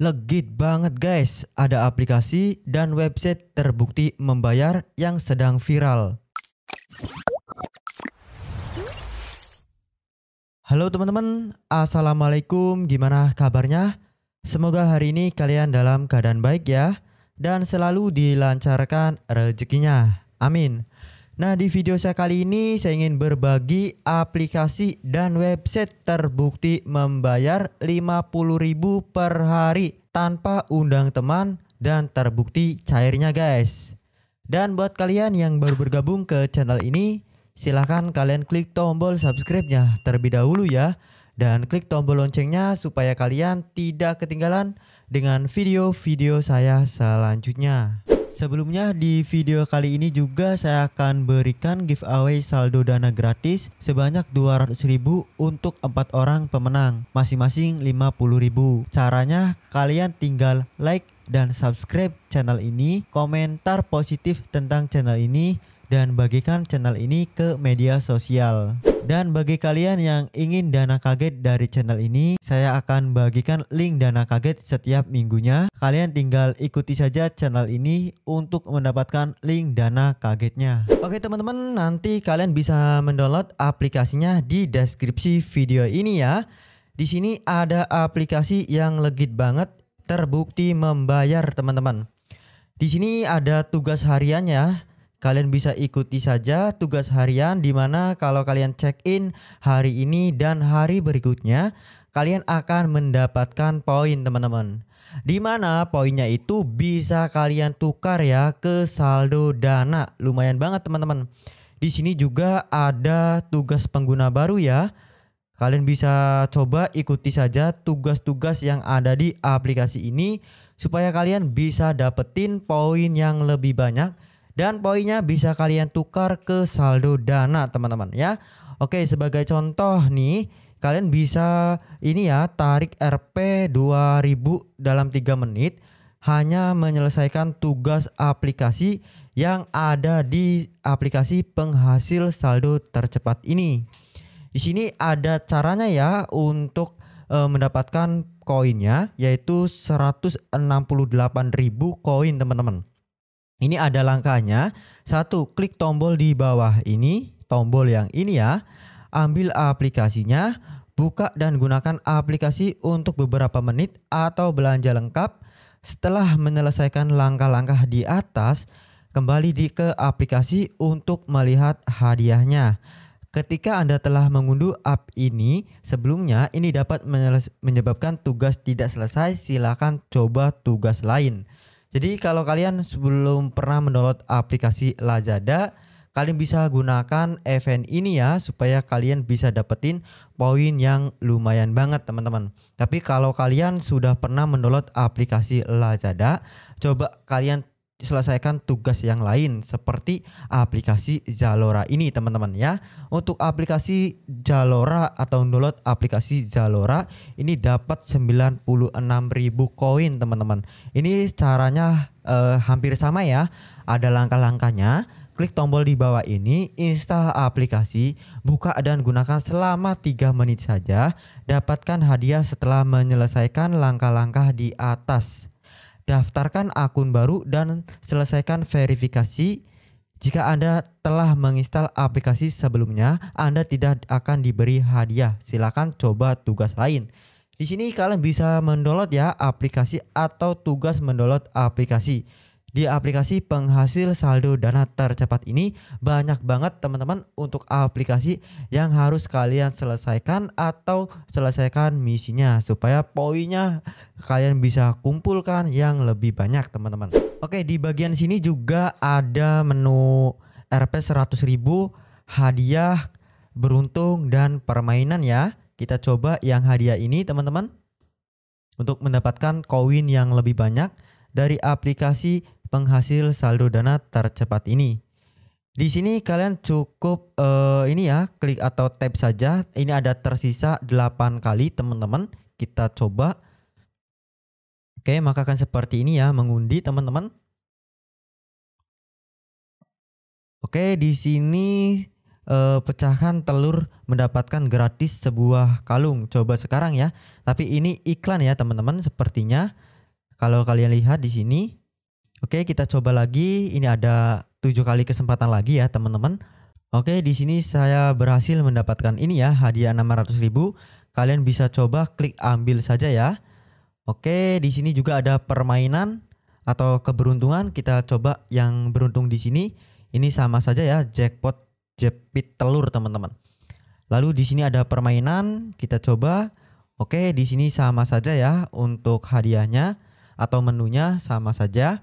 Legit banget guys, ada aplikasi dan website terbukti membayar yang sedang viral. Halo teman-teman, Assalamualaikum, gimana kabarnya? Semoga hari ini kalian dalam keadaan baik ya, dan selalu dilancarkan rezekinya. Amin. Nah, di video saya kali ini saya ingin berbagi aplikasi dan website terbukti membayar 50.000 per hari tanpa undang teman dan terbukti cairnya, guys. Dan buat kalian yang baru bergabung ke channel ini, silahkan kalian klik tombol subscribe-nya terlebih dahulu ya. Dan klik tombol loncengnya supaya kalian tidak ketinggalan dengan video-video saya selanjutnya. Sebelumnya di video kali ini juga saya akan berikan giveaway saldo dana gratis sebanyak 200 ribu untuk empat orang pemenang masing-masing 50 ribu. Caranya kalian tinggal like dan subscribe channel ini, komentar positif tentang channel ini, dan bagikan channel ini ke media sosial. Dan bagi kalian yang ingin dana kaget dari channel ini, saya akan bagikan link dana kaget setiap minggunya. Kalian tinggal ikuti saja channel ini untuk mendapatkan link dana kagetnya. Oke teman-teman, nanti kalian bisa mendownload aplikasinya di deskripsi video ini ya. Di sini ada aplikasi yang legit banget terbukti membayar teman-teman. Di sini ada tugas hariannya Kalian bisa ikuti saja tugas harian di mana kalau kalian check-in hari ini dan hari berikutnya, kalian akan mendapatkan poin teman-teman. Di mana poinnya itu bisa kalian tukar ya ke saldo dana. Lumayan banget teman-teman. Di sini juga ada tugas pengguna baru ya. Kalian bisa coba ikuti saja tugas-tugas yang ada di aplikasi ini supaya kalian bisa dapetin poin yang lebih banyak dan poinnya bisa kalian tukar ke saldo dana teman-teman ya. Oke sebagai contoh nih kalian bisa ini ya tarik RP 2000 dalam 3 menit hanya menyelesaikan tugas aplikasi yang ada di aplikasi penghasil saldo tercepat ini. Di sini ada caranya ya untuk e, mendapatkan koinnya yaitu 168.000 koin teman-teman. Ini ada langkahnya. Satu, klik tombol di bawah ini, tombol yang ini ya. Ambil aplikasinya, buka dan gunakan aplikasi untuk beberapa menit atau belanja lengkap. Setelah menyelesaikan langkah-langkah di atas, kembali di ke aplikasi untuk melihat hadiahnya. Ketika Anda telah mengunduh app ini, sebelumnya ini dapat menyebabkan tugas tidak selesai, silakan coba tugas lain. Jadi kalau kalian sebelum pernah mendownload aplikasi Lazada, kalian bisa gunakan event ini ya supaya kalian bisa dapetin poin yang lumayan banget teman-teman. Tapi kalau kalian sudah pernah mendownload aplikasi Lazada, coba kalian diselesaikan tugas yang lain seperti aplikasi Zalora ini teman-teman ya. Untuk aplikasi Zalora atau download aplikasi Zalora ini dapat 96.000 koin teman-teman. Ini caranya eh, hampir sama ya. Ada langkah-langkahnya. Klik tombol di bawah ini, install aplikasi, buka dan gunakan selama 3 menit saja. Dapatkan hadiah setelah menyelesaikan langkah-langkah di atas daftarkan akun baru dan selesaikan verifikasi. Jika Anda telah menginstal aplikasi sebelumnya, Anda tidak akan diberi hadiah. Silakan coba tugas lain. Di sini kalian bisa mendownload ya aplikasi atau tugas mendownload aplikasi di aplikasi penghasil saldo dana tercepat ini banyak banget teman-teman untuk aplikasi yang harus kalian selesaikan atau selesaikan misinya supaya poinnya kalian bisa kumpulkan yang lebih banyak teman-teman. Oke di bagian sini juga ada menu RP 100.000 hadiah beruntung dan permainan ya. Kita coba yang hadiah ini teman-teman untuk mendapatkan koin yang lebih banyak dari aplikasi penghasil saldo dana tercepat ini. Di sini kalian cukup uh, ini ya, klik atau tap saja. Ini ada tersisa 8 kali, teman-teman. Kita coba. Oke, maka akan seperti ini ya, mengundi, teman-teman. Oke, di sini uh, eh, pecahkan telur mendapatkan gratis sebuah kalung. Coba sekarang ya. Tapi ini iklan ya, teman-teman, sepertinya. Kalau kalian lihat di sini Oke, kita coba lagi. Ini ada tujuh kali kesempatan lagi ya, teman-teman. Oke, di sini saya berhasil mendapatkan ini ya, hadiah 600 ribu. Kalian bisa coba klik ambil saja ya. Oke, di sini juga ada permainan atau keberuntungan. Kita coba yang beruntung di sini. Ini sama saja ya, jackpot jepit telur, teman-teman. Lalu di sini ada permainan, kita coba. Oke, di sini sama saja ya untuk hadiahnya atau menunya sama saja.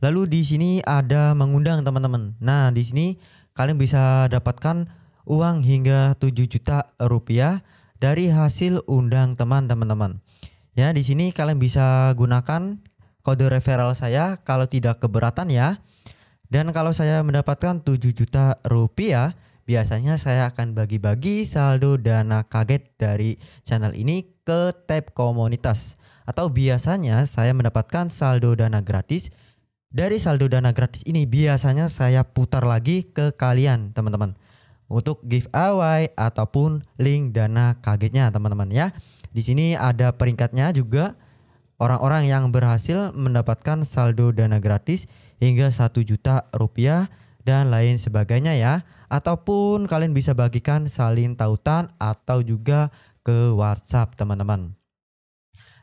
Lalu di sini ada mengundang teman-teman. Nah, di sini kalian bisa dapatkan uang hingga 7 juta rupiah dari hasil undang teman teman Ya, di sini kalian bisa gunakan kode referral saya kalau tidak keberatan ya. Dan kalau saya mendapatkan 7 juta rupiah, biasanya saya akan bagi-bagi saldo dana kaget dari channel ini ke tab komunitas. Atau biasanya saya mendapatkan saldo dana gratis dari saldo dana gratis ini biasanya saya putar lagi ke kalian teman-teman untuk giveaway ataupun link dana kagetnya teman-teman ya. Di sini ada peringkatnya juga orang-orang yang berhasil mendapatkan saldo dana gratis hingga satu juta rupiah dan lain sebagainya ya. Ataupun kalian bisa bagikan salin tautan atau juga ke WhatsApp teman-teman.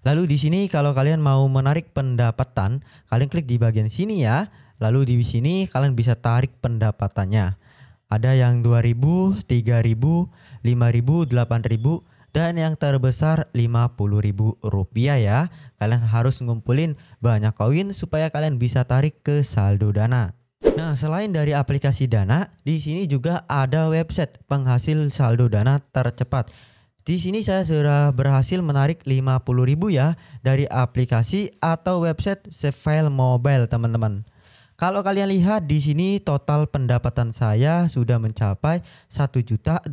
Lalu di sini kalau kalian mau menarik pendapatan, kalian klik di bagian sini ya. Lalu di sini kalian bisa tarik pendapatannya. Ada yang 2000, 3000, 5000, 8000 dan yang terbesar Rp50.000 ya. Kalian harus ngumpulin banyak koin supaya kalian bisa tarik ke saldo Dana. Nah, selain dari aplikasi Dana, di sini juga ada website penghasil saldo Dana tercepat di sini saya sudah berhasil menarik 50.000 ya dari aplikasi atau website Save Mobile teman-teman. Kalau kalian lihat di sini total pendapatan saya sudah mencapai Rp1.227.000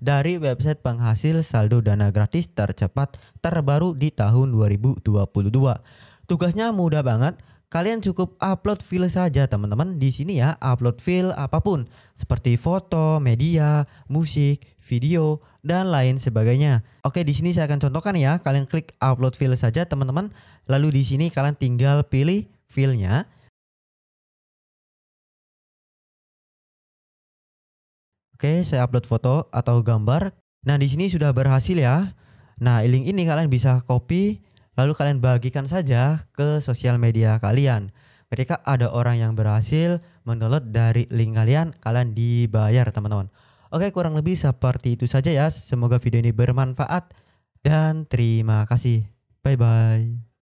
dari website penghasil saldo dana gratis tercepat terbaru di tahun 2022. Tugasnya mudah banget, Kalian cukup upload file saja teman-teman di sini ya, upload file apapun seperti foto, media, musik, video, dan lain sebagainya. Oke, di sini saya akan contohkan ya. Kalian klik upload file saja teman-teman. Lalu di sini kalian tinggal pilih filenya. Oke, saya upload foto atau gambar. Nah, di sini sudah berhasil ya. Nah, link ini kalian bisa copy Lalu kalian bagikan saja ke sosial media kalian. Ketika ada orang yang berhasil mendownload dari link kalian, kalian dibayar teman-teman. Oke kurang lebih seperti itu saja ya. Semoga video ini bermanfaat dan terima kasih. Bye bye.